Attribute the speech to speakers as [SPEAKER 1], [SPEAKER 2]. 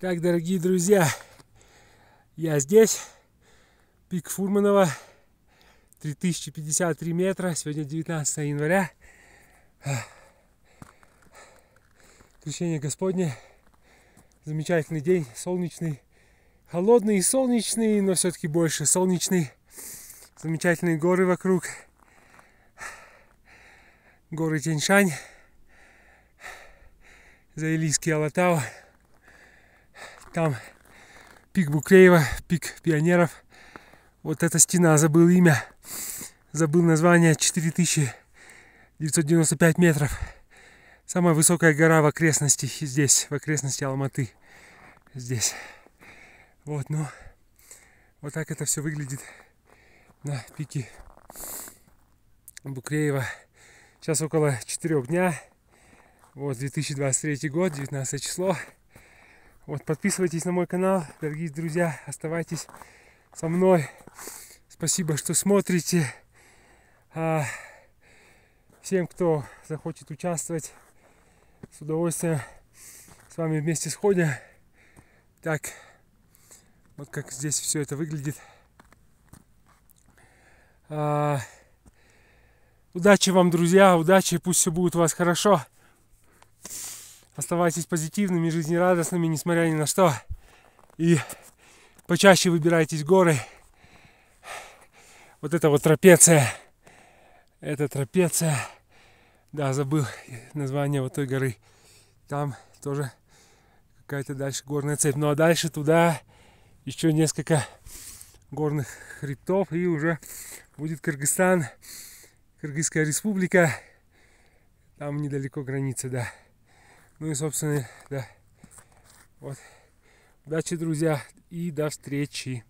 [SPEAKER 1] Так, дорогие друзья, я здесь, пик Фурманова, 3053 метра, сегодня 19 января. Крещение Господне, замечательный день, солнечный, холодный и солнечный, но все-таки больше солнечный. Замечательные горы вокруг, горы Тяньшань, Заилийский Алатау. Там пик Буклеева, пик пионеров. Вот эта стена, забыл имя, забыл название, 4995 метров. Самая высокая гора в окрестности здесь, в окрестности Алматы. Здесь. Вот, ну, вот так это все выглядит на пике Букреева. Сейчас около 4 дня. Вот 2023 год, 19 число. Вот, подписывайтесь на мой канал, дорогие друзья, оставайтесь со мной. Спасибо, что смотрите. А, всем, кто захочет участвовать, с удовольствием с вами вместе сходим. Так, вот как здесь все это выглядит. А, удачи вам, друзья, удачи, пусть все будет у вас хорошо. Оставайтесь позитивными, жизнерадостными, несмотря ни на что. И почаще выбирайтесь в горы. Вот это вот трапеция. Это трапеция. Да, забыл название вот той горы. Там тоже какая-то дальше горная цепь. Ну а дальше туда еще несколько горных хребтов. И уже будет Кыргызстан, Кыргызская республика. Там недалеко граница, да. Ну и, собственно, да. Вот. Удачи, друзья, и до встречи.